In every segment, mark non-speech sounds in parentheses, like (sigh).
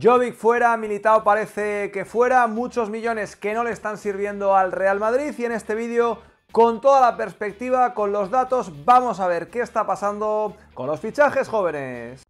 Jovic fuera, Militao parece que fuera, muchos millones que no le están sirviendo al Real Madrid y en este vídeo con toda la perspectiva, con los datos, vamos a ver qué está pasando con los fichajes jóvenes.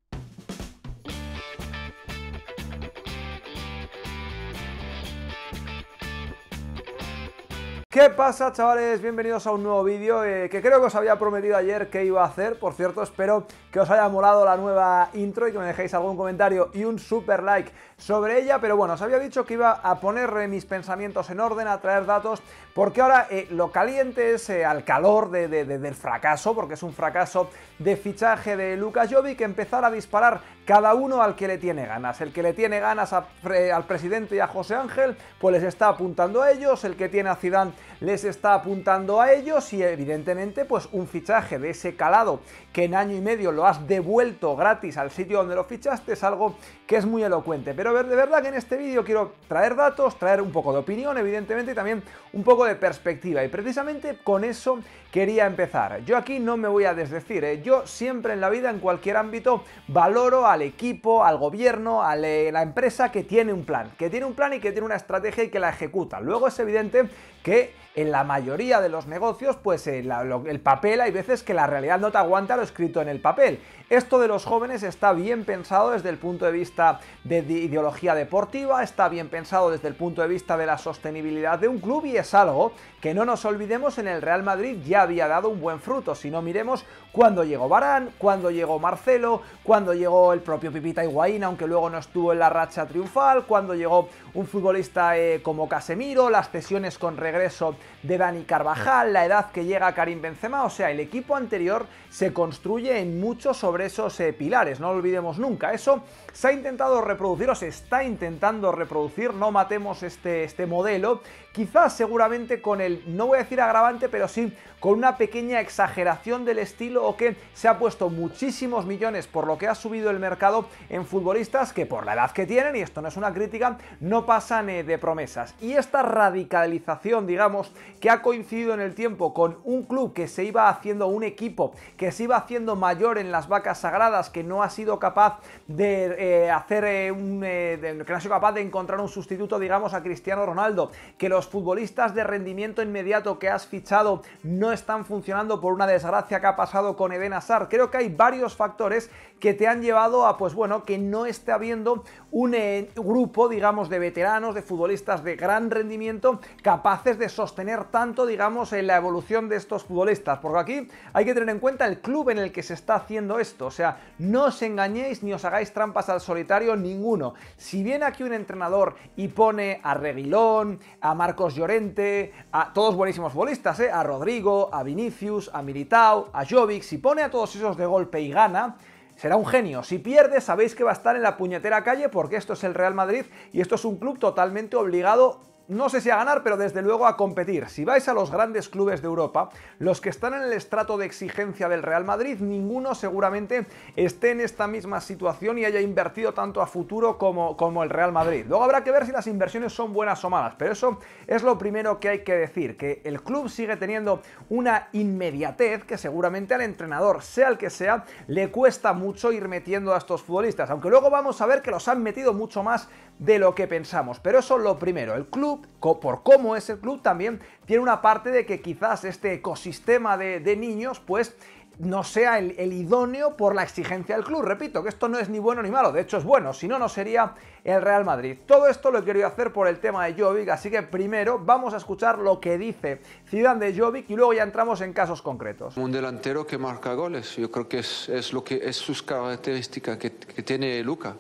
¿Qué pasa chavales? Bienvenidos a un nuevo vídeo eh, que creo que os había prometido ayer que iba a hacer, por cierto espero que os haya molado la nueva intro y que me dejéis algún comentario y un super like sobre ella, pero bueno, os había dicho que iba a poner mis pensamientos en orden, a traer datos, porque ahora eh, lo caliente es eh, al calor del fracaso, porque es un fracaso de fichaje de Lucas Jovi que empezar a disparar cada uno al que le tiene ganas. El que le tiene ganas al presidente y a José Ángel, pues les está apuntando a ellos. El que tiene a Zidane les está apuntando a ellos. Y evidentemente, pues un fichaje de ese calado que en año y medio lo has devuelto gratis al sitio donde lo fichaste es algo que es muy elocuente. Pero de verdad que en este vídeo quiero traer datos, traer un poco de opinión, evidentemente, y también un poco de perspectiva. Y precisamente con eso quería empezar. Yo aquí no me voy a desdecir, ¿eh? yo siempre en la vida, en cualquier ámbito, valoro al equipo, al gobierno, a la empresa que tiene un plan, que tiene un plan y que tiene una estrategia y que la ejecuta. Luego es evidente que en la mayoría de los negocios, pues el, eh, el papel hay veces que la realidad no te aguanta lo escrito en el papel. Esto de los jóvenes está bien pensado desde el punto de vista de ideología deportiva, está bien pensado desde el punto de vista de la sostenibilidad de un club y es algo que no nos olvidemos en el Real Madrid ya había dado un buen fruto. Si no miremos cuando llegó Barán, cuando llegó Marcelo, cuando llegó el propio Pipita Higuaín, aunque luego no estuvo en la racha triunfal, cuando llegó un futbolista eh, como Casemiro, las cesiones con regreso de Dani Carvajal, la edad que llega Karim Benzema, o sea, el equipo anterior se construye en mucho sobre esos eh, pilares, no lo olvidemos nunca. Eso se ha intentado reproducir o se está intentando reproducir, no matemos este, este modelo quizás seguramente con el, no voy a decir agravante, pero sí con una pequeña exageración del estilo o que se ha puesto muchísimos millones por lo que ha subido el mercado en futbolistas que por la edad que tienen, y esto no es una crítica, no pasan eh, de promesas. Y esta radicalización, digamos, que ha coincidido en el tiempo con un club que se iba haciendo un equipo, que se iba haciendo mayor en las vacas sagradas, que no ha sido capaz de eh, hacer eh, un... que no ha sido capaz de encontrar un sustituto, digamos, a Cristiano Ronaldo, que los futbolistas de rendimiento inmediato que has fichado no están funcionando por una desgracia que ha pasado con Eden Hazard. Creo que hay varios factores que te han llevado a, pues bueno, que no esté habiendo un eh, grupo, digamos, de veteranos, de futbolistas de gran rendimiento, capaces de sostener tanto, digamos, en la evolución de estos futbolistas. Porque aquí hay que tener en cuenta el club en el que se está haciendo esto. O sea, no os engañéis ni os hagáis trampas al solitario ninguno. Si viene aquí un entrenador y pone a Reguilón, a Marco Marcos Llorente, a todos buenísimos bolistas, eh, a Rodrigo, a Vinicius, a Militao, a Jovic, si pone a todos esos de golpe y gana, será un genio. Si pierde, sabéis que va a estar en la puñetera calle porque esto es el Real Madrid y esto es un club totalmente obligado no sé si a ganar, pero desde luego a competir. Si vais a los grandes clubes de Europa, los que están en el estrato de exigencia del Real Madrid, ninguno seguramente esté en esta misma situación y haya invertido tanto a futuro como, como el Real Madrid. Luego habrá que ver si las inversiones son buenas o malas, pero eso es lo primero que hay que decir, que el club sigue teniendo una inmediatez que seguramente al entrenador, sea el que sea, le cuesta mucho ir metiendo a estos futbolistas, aunque luego vamos a ver que los han metido mucho más de lo que pensamos, pero eso es lo primero, el club por cómo es el club, también tiene una parte de que quizás este ecosistema de, niños, pues no sea el, idóneo por la exigencia del club. Repito, que esto no es ni bueno ni malo, de hecho es bueno, si no, no sería el Real Madrid. Todo esto lo he querido hacer por el tema de Jovic, así que primero vamos a escuchar lo que dice Zidane de Jovic y luego ya entramos en casos concretos. Un delantero que marca goles, yo creo que es, lo que es sus características que tiene Luca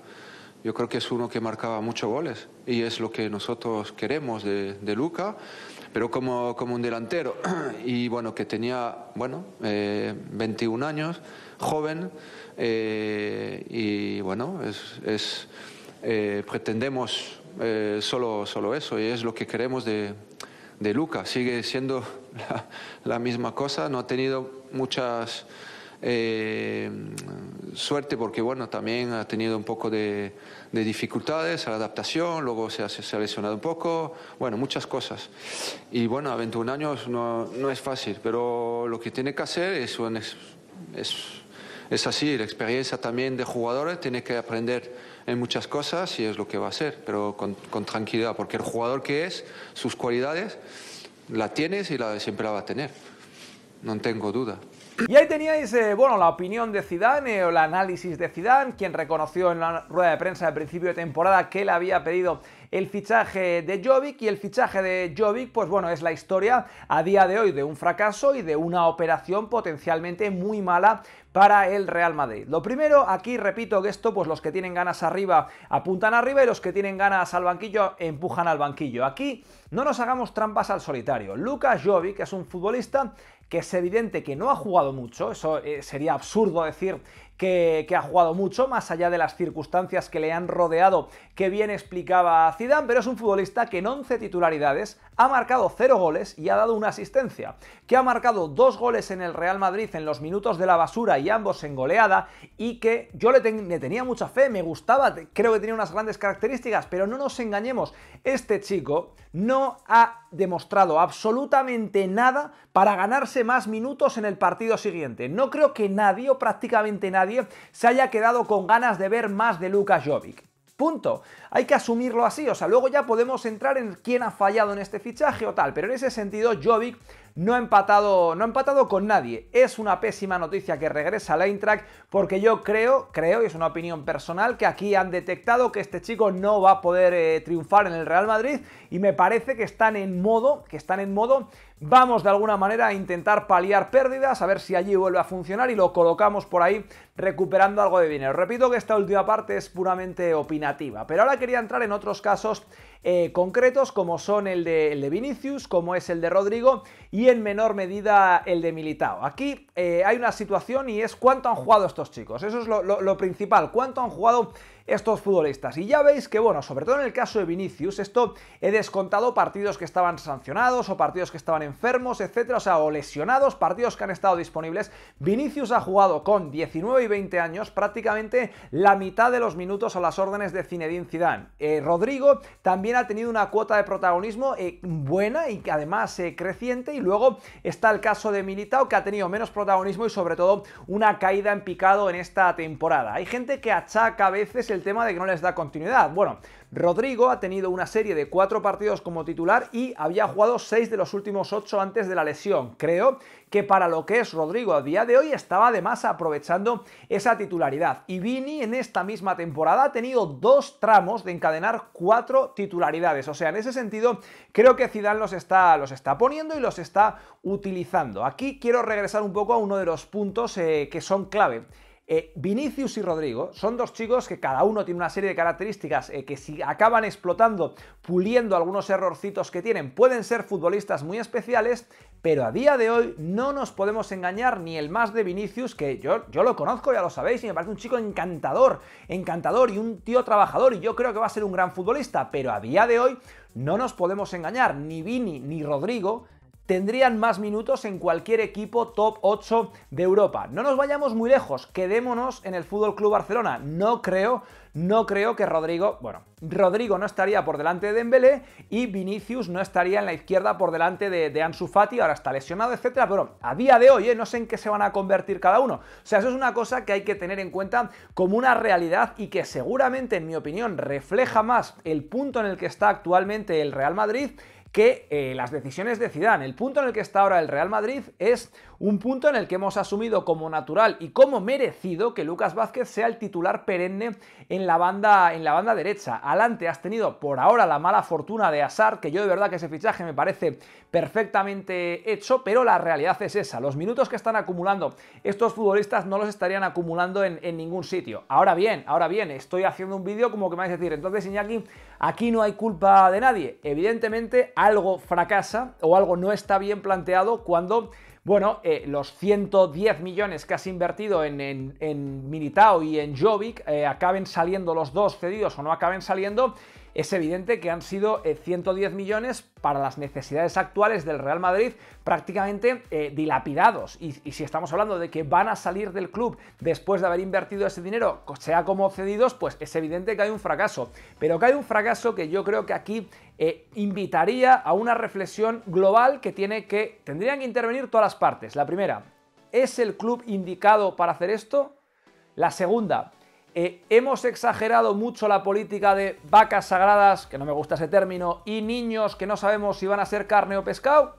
yo creo que es uno que marcaba muchos goles y es lo que nosotros queremos de, de Luca, pero como, como, un delantero. (clears throat) Y bueno, que tenía, bueno, 21 eh, años, joven, eh, y bueno, es, eh, pretendemos solo, solo eso y es lo que queremos de, de Luca. Sigue siendo (laughs) la, misma cosa, no ha tenido muchas suerte porque bueno, también ha tenido un poco de, dificultades a la adaptación, luego se ha, lesionado un poco, bueno, muchas cosas. Y bueno, a 21 años no, es fácil, pero lo que tiene que hacer es, es, así, la experiencia también de jugadores tiene que aprender en muchas cosas y es lo que va a hacer, pero con, tranquilidad, porque el jugador que es, sus cualidades, la tienes y la, siempre va a tener, no tengo duda. Y ahí teníais, eh, bueno, la opinión de Zidane, o el análisis de Zidane, quien reconoció en la rueda de prensa de principio de temporada que le había pedido el fichaje de Jovic y el fichaje de Jovic, pues bueno, es la historia a día de hoy de un fracaso y de una operación potencialmente muy mala para el Real Madrid. Lo primero, aquí repito que esto, pues los que tienen ganas arriba apuntan arriba y los que tienen ganas al banquillo empujan al banquillo. Aquí no nos hagamos trampas al solitario. Lucas Jovic es un futbolista que es evidente que no ha jugado mucho, eso eh, sería absurdo decir que, ha jugado mucho, más allá de las circunstancias que le han rodeado, que bien explicaba Zidane, pero es un futbolista que en 11 titularidades ha marcado 0 goles y ha dado una asistencia, que ha marcado 2 goles en el Real Madrid en los minutos de la basura y ambos en goleada, y que yo le tenía mucha fe, me gustaba, creo que tenía unas grandes características, pero no nos engañemos, este chico no ha demostrado absolutamente nada para ganarse más minutos en el partido siguiente. No creo que nadie o prácticamente nadie se haya quedado con ganas de ver más de Lucas Jovic. Punto. Hay que asumirlo así. O sea, luego ya podemos entrar en quién ha fallado en este fichaje o tal. Pero en ese sentido, Jovic no ha empatado, no empatado con nadie. Es una pésima noticia que regresa a Track porque yo creo, creo, y es una opinión personal, que aquí han detectado que este chico no va a poder eh, triunfar en el Real Madrid y me parece que están en modo, que están en modo Vamos de alguna manera a intentar paliar pérdidas, a ver si allí vuelve a funcionar y lo colocamos por ahí recuperando algo de dinero. Repito que esta última parte es puramente opinativa, pero ahora quería entrar en otros casos eh, concretos como son el de, Vinicius, como es el de Rodrigo y en menor medida el de Militao. Aquí eh, hay una situación y es cuánto han jugado estos chicos. Eso es lo principal, cuánto han jugado estos futbolistas. Y ya veis que, bueno, sobre todo en el caso de Vinicius, esto he descontado partidos que estaban sancionados o partidos que estaban enfermos, etcétera, o sea, o lesionados, partidos que han estado disponibles. Vinicius ha jugado con 19 y 20 años prácticamente la mitad de los minutos a las órdenes de Zinedine Zidane. Eh, Rodrigo también ha tenido una cuota de protagonismo eh, buena y que además eh, creciente y luego está el caso de Militao que ha tenido menos protagonismo y sobre todo una caída en picado en esta temporada. Hay gente que achaca a veces el el tema de que no les da continuidad. Bueno, Rodrigo ha tenido una serie de cuatro partidos como titular y había jugado seis de los últimos ocho antes de la lesión. Creo que para lo que es Rodrigo a día de hoy estaba además aprovechando esa titularidad. Y Vini en esta misma temporada ha tenido dos tramos de encadenar cuatro titularidades. O sea, en ese sentido creo que Zidane los está, los está poniendo y los está utilizando. Aquí quiero regresar un poco a uno de los puntos eh, que son clave. Eh, Vinicius y Rodrigo son dos chicos que cada uno tiene una serie de características eh, que si acaban explotando, puliendo algunos errorcitos que tienen, pueden ser futbolistas muy especiales, pero a día de hoy no nos podemos engañar ni el más de Vinicius, que yo, yo lo conozco, ya lo sabéis, y me parece un chico encantador, encantador y un tío trabajador, y yo creo que va a ser un gran futbolista, pero a día de hoy no nos podemos engañar, ni Vini ni Rodrigo tendrían más minutos en cualquier equipo top 8 de Europa. No nos vayamos muy lejos, quedémonos en el Fútbol Club Barcelona. No creo, no creo que Rodrigo, bueno, Rodrigo no estaría por delante de Dembélé y Vinicius no estaría en la izquierda por delante de, de Ansu Fati, ahora está lesionado, etcétera, pero a día de hoy, eh, no sé en qué se van a convertir cada uno. O sea, eso es una cosa que hay que tener en cuenta como una realidad y que seguramente, en mi opinión, refleja más el punto en el que está actualmente el Real Madrid que eh, las decisiones de El punto en el que está ahora el Real Madrid es un punto en el que hemos asumido como natural y como merecido que Lucas Vázquez sea el titular perenne en la banda, en la banda derecha. Alante has tenido por ahora la mala fortuna de Asar, que yo de verdad que ese fichaje me parece perfectamente hecho, pero la realidad es esa. Los minutos que están acumulando estos futbolistas no los estarían acumulando en, ningún sitio. Ahora bien, ahora bien, estoy haciendo un vídeo como que me vais a decir, entonces Iñaki, aquí no hay culpa de nadie. Evidentemente, hay algo fracasa o algo no está bien planteado cuando bueno, eh, los 110 millones que has invertido en, en, y en Jovic eh, acaben saliendo los dos cedidos o no acaben saliendo es evidente que han sido 110 eh, millones para las necesidades actuales del Real Madrid prácticamente eh, dilapidados. Y, si estamos hablando de que van a salir del club después de haber invertido ese dinero, sea como cedidos, pues es evidente que hay un fracaso. Pero que hay un fracaso que yo creo que aquí eh, invitaría a una reflexión global que tiene que tendrían que intervenir todas las partes. La primera, ¿es el club indicado para hacer esto? La segunda, eh, hemos exagerado mucho la política de vacas sagradas, que no me gusta ese término, y niños que no sabemos si van a ser carne o pescado.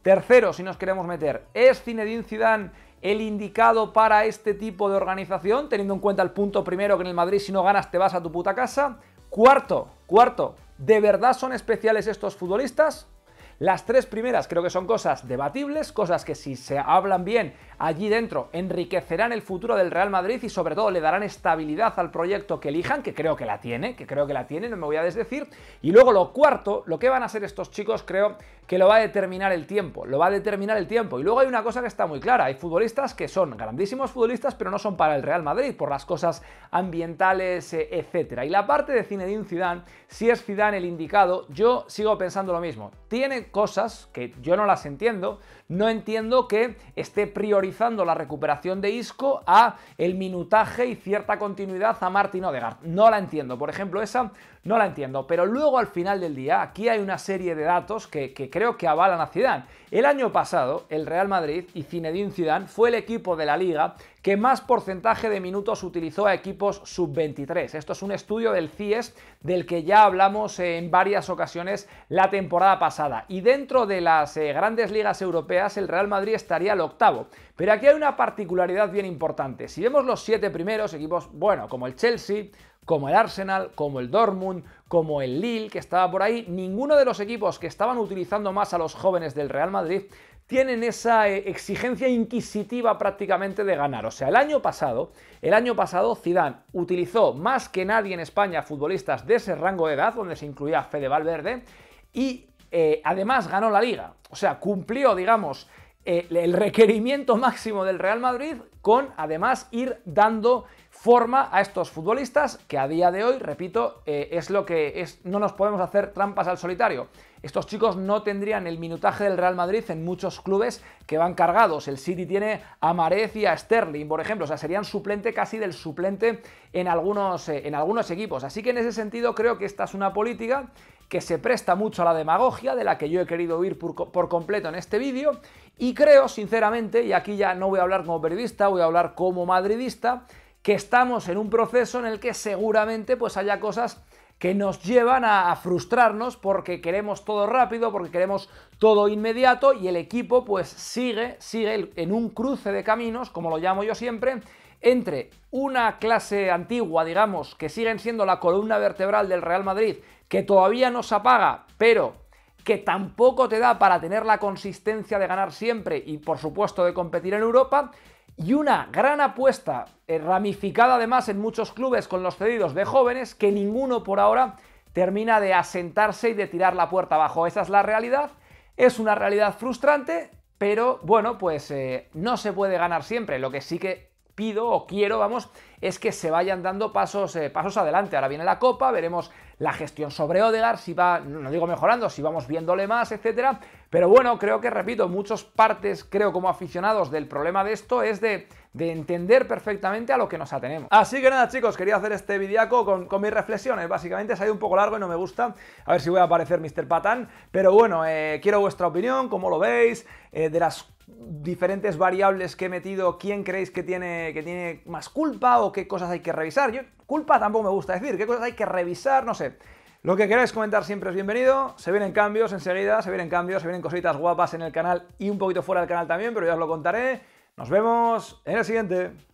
Tercero, si nos queremos meter, ¿es Zinedine Zidane el indicado para este tipo de organización, teniendo en cuenta el punto primero que en el Madrid si no ganas te vas a tu puta casa? Cuarto, cuarto, ¿de verdad son especiales estos futbolistas? Las tres primeras creo que son cosas debatibles, cosas que si se hablan bien allí dentro enriquecerán el futuro del Real Madrid y sobre todo le darán estabilidad al proyecto que elijan, que creo que la tiene, que creo que la tiene, no me voy a desdecir. Y luego lo cuarto, lo que van a ser estos chicos creo que lo va a determinar el tiempo, lo va a determinar el tiempo. Y luego hay una cosa que está muy clara, hay futbolistas que son grandísimos futbolistas, pero no son para el Real Madrid por las cosas ambientales, eh, etcétera. Y la parte de Zinedine Zidane, si es Zidane el indicado, yo sigo pensando lo mismo. Tiene cosas que yo no las entiendo, no entiendo que esté priorizando la recuperación de Isco a el minutaje y cierta continuidad a Martin Odegaard. No la entiendo, por ejemplo, esa no la entiendo, pero luego al final del día aquí hay una serie de datos que, que creo creo que avalan a Ciudad. El año pasado, el Real Madrid y Zinedine Ciudad fue el equipo de la liga que más porcentaje de minutos utilizó a equipos sub-23. Esto es un estudio del CIES del que ya hablamos en varias ocasiones la temporada pasada. Y dentro de las eh, grandes ligas europeas, el Real Madrid estaría al octavo. Pero aquí hay una particularidad bien importante. Si vemos los siete primeros equipos, bueno, como el Chelsea, como el Arsenal, como el Dortmund, como el Lille, que estaba por ahí, ninguno de los equipos que estaban utilizando más a los jóvenes del Real Madrid tienen esa eh, exigencia inquisitiva prácticamente de ganar. O sea, el año pasado, el año pasado Zidane utilizó más que nadie en España futbolistas de ese rango de edad, donde se incluía Fede Valverde, y eh, además ganó la liga. O sea, cumplió, digamos, eh, el requerimiento máximo del Real Madrid con además ir dando forma a estos futbolistas que a día de hoy, repito, eh, es lo que es, no nos podemos hacer trampas al solitario. Estos chicos no tendrían el minutaje del Real Madrid en muchos clubes que van cargados. El City tiene a Marez y a Sterling, por ejemplo. O sea, serían suplente casi del suplente en algunos, eh, en algunos equipos. Así que en ese sentido creo que esta es una política que se presta mucho a la demagogia, de la que yo he querido huir por, por, completo en este vídeo, y creo, sinceramente, y aquí ya no voy a hablar como periodista, voy a hablar como madridista, que estamos en un proceso en el que seguramente pues haya cosas que nos llevan a, frustrarnos porque queremos todo rápido, porque queremos todo inmediato y el equipo pues sigue, sigue en un cruce de caminos, como lo llamo yo siempre, entre una clase antigua, digamos, que siguen siendo la columna vertebral del Real Madrid, que todavía no se apaga, pero que tampoco te da para tener la consistencia de ganar siempre y por supuesto de competir en Europa, y una gran apuesta eh, ramificada además en muchos clubes con los cedidos de jóvenes que ninguno por ahora termina de asentarse y de tirar la puerta abajo. Esa es la realidad, es una realidad frustrante, pero bueno, pues eh, no se puede ganar siempre. Lo que sí que pido o quiero, vamos, es que se vayan dando pasos, eh, pasos adelante. Ahora viene la Copa, veremos la gestión sobre Odegar, si va, no digo mejorando, si vamos viéndole más, etcétera. Pero bueno, creo que, repito, muchas partes, creo como aficionados, del problema de esto es de, entender perfectamente a lo que nos atenemos. Así que nada, chicos, quería hacer este videaco con, mis reflexiones. Básicamente, se ha ido un poco largo y no me gusta. A ver si voy a aparecer Mr. Patán. Pero bueno, eh, quiero vuestra opinión, cómo lo veis, eh, de las diferentes variables que he metido, quién creéis que tiene, que tiene más culpa o qué cosas hay que revisar. Yo Culpa tampoco me gusta decir, qué cosas hay que revisar, no sé. Lo que queráis comentar siempre es bienvenido. Se vienen cambios enseguida, se vienen cambios, se vienen cositas guapas en el canal y un poquito fuera del canal también, pero ya os lo contaré. Nos vemos en el siguiente.